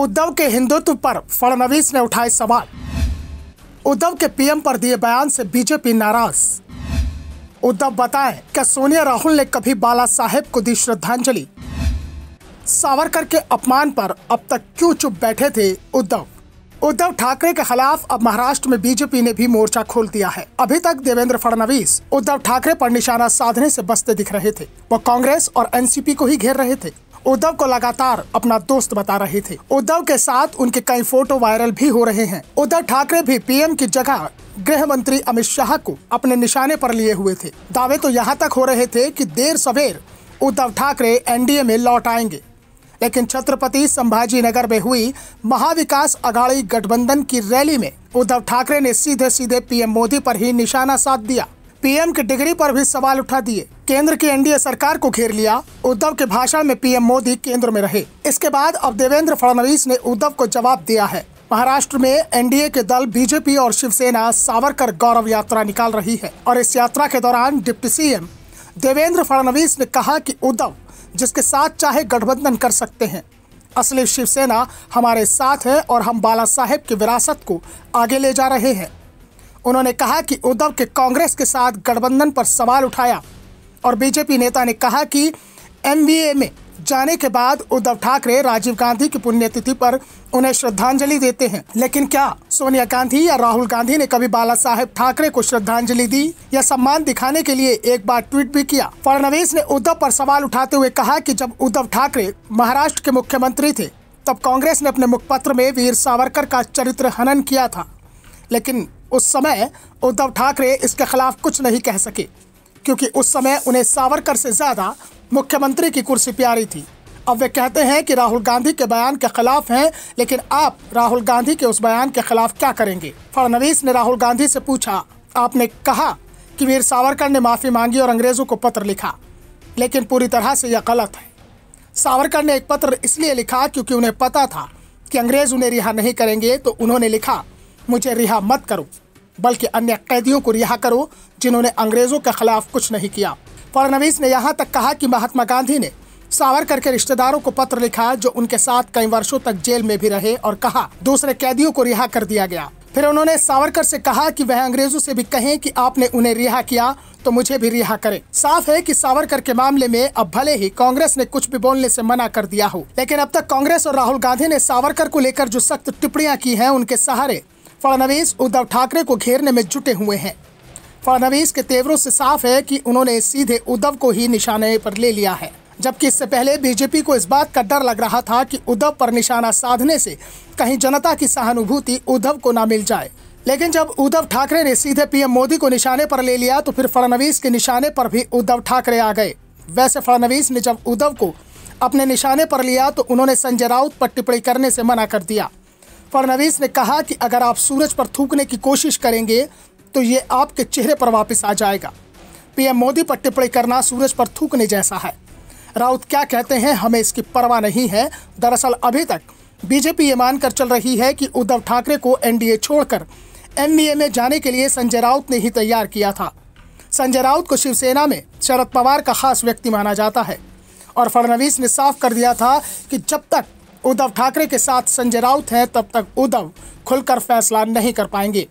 उद्धव के हिंदुत्व पर फडणवीस ने उठाए सवाल उद्धव के पीएम पर दिए बयान से बीजेपी नाराज उद्धव बताएं कि सोनिया राहुल ने कभी बाला साहेब को दी श्रद्धांजलि सावरकर के अपमान पर अब तक क्यों चुप बैठे थे उद्धव उद्धव ठाकरे के खिलाफ अब महाराष्ट्र में बीजेपी ने भी मोर्चा खोल दिया है अभी तक देवेंद्र फडणवीस उद्धव ठाकरे पर निशाना साधने से बसते दिख रहे थे वो कांग्रेस और एनसीपी को ही घेर रहे थे उद्धव को लगातार अपना दोस्त बता रहे थे उद्धव के साथ उनके कई फोटो वायरल भी हो रहे हैं उद्धव ठाकरे भी पीएम की जगह गृह मंत्री अमित शाह को अपने निशाने पर लिए हुए थे दावे तो यहाँ तक हो रहे थे कि देर सवेर उद्धव ठाकरे एनडीए में लौट आएंगे लेकिन छत्रपति संभाजी नगर में हुई महाविकास अघाड़ी गठबंधन की रैली में उद्धव ठाकरे ने सीधे सीधे पीएम मोदी पर ही निशाना साध दिया पीएम की डिग्री पर भी सवाल उठा दिए केंद्र की एनडीए सरकार को घेर लिया उद्धव के भाषण में पीएम मोदी केंद्र में रहे इसके बाद अब देवेंद्र फडणवीस ने उद्धव को जवाब दिया है महाराष्ट्र में एनडीए के दल बीजेपी और शिवसेना सावरकर गौरव यात्रा निकाल रही है और इस यात्रा के दौरान डिप्टी सीएम देवेंद्र फडणवीस ने कहा कि उद्धव जिसके साथ चाहे गठबंधन कर सकते हैं असली शिवसेना हमारे साथ है और हम बाला साहेब की विरासत को आगे ले जा रहे हैं उन्होंने कहा कि उद्धव के कांग्रेस के साथ गठबंधन पर सवाल उठाया और बीजेपी नेता ने कहा कि एम में जाने के बाद उद्धव ठाकरे राजीव गांधी की पुण्यतिथि पर उन्हें श्रद्धांजलि देते हैं लेकिन क्या सोनिया गांधी या राहुल गांधी ने कभी बाला साहेब ठाकरे को श्रद्धांजलि दी या सम्मान दिखाने के लिए एक बार ट्वीट भी किया फडणवीस ने उद्धव पर सवाल उठाते हुए कहा कि जब उद्धव ठाकरे महाराष्ट्र के मुख्यमंत्री थे तब कांग्रेस ने अपने मुखपत्र में वीर सावरकर का चरित्र हनन किया था लेकिन उस समय उद्धव ठाकरे इसके खिलाफ कुछ नहीं कह सके क्योंकि उस समय उन्हें सावरकर से ज़्यादा मुख्यमंत्री की कुर्सी प्यारी थी अब वे कहते हैं कि राहुल गांधी के बयान के खिलाफ हैं लेकिन आप राहुल गांधी के उस बयान के खिलाफ क्या करेंगे फडनवीस ने राहुल गांधी से पूछा आपने कहा कि वीर सावरकर ने माफ़ी मांगी और अंग्रेज़ों को पत्र लिखा लेकिन पूरी तरह से यह गलत है सावरकर ने एक पत्र इसलिए लिखा क्योंकि उन्हें पता था कि अंग्रेज़ उन्हें रिहा नहीं करेंगे तो उन्होंने लिखा मुझे रिहा मत करो बल्कि अन्य कैदियों को रिहा करो जिन्होंने अंग्रेज़ों के खिलाफ कुछ नहीं किया फडनवीस ने यहाँ तक कहा कि महात्मा गांधी ने सावरकर के रिश्तेदारों को पत्र लिखा जो उनके साथ कई वर्षों तक जेल में भी रहे और कहा दूसरे कैदियों को रिहा कर दिया गया फिर उन्होंने सावरकर से कहा कि वह अंग्रेजों से भी कहें कि आपने उन्हें रिहा किया तो मुझे भी रिहा करें साफ है कि सावरकर के मामले में अब भले ही कांग्रेस ने कुछ भी बोलने से मना कर दिया हो लेकिन अब तक कांग्रेस और राहुल गांधी ने सावरकर को लेकर जो सख्त टिप्पणियां की हैं उनके सहारे फडणवीस उद्धव ठाकरे को घेरने में जुटे हुए हैं फडणवीस के तेवरों से साफ है कि उन्होंने सीधे उद्धव को ही निशाने पर ले लिया है जबकि इससे पहले बीजेपी को इस बात का डर लग रहा था कि उद्धव पर निशाना साधने से कहीं जनता की सहानुभूति उद्धव को ना मिल जाए लेकिन जब उद्धव ठाकरे ने सीधे पीएम मोदी को निशाने पर ले लिया तो फिर फडणवीस के निशाने पर भी उद्धव ठाकरे आ गए वैसे फडणवीस ने जब उद्धव को अपने निशाने पर लिया तो उन्होंने संजय राउत पर टिप्पणी करने से मना कर दिया फडनवीस ने कहा कि अगर आप सूरज पर थूकने की कोशिश करेंगे तो ये आपके चेहरे पर वापस आ जाएगा पीएम मोदी पर टिप्पणी करना सूरज पर थूकने जैसा है राउत क्या कहते हैं हमें इसकी परवाह नहीं है दरअसल अभी तक बीजेपी ये मानकर चल रही है कि उद्धव ठाकरे को एनडीए छोड़कर एनडीए में जाने के लिए संजय राउत ने ही तैयार किया था संजय राउत को शिवसेना में शरद पवार का खास व्यक्ति माना जाता है और फडणवीस ने साफ कर दिया था कि जब तक उद्धव ठाकरे के साथ संजय राउत हैं तब तक उद्धव खुलकर फैसला नहीं कर पाएंगे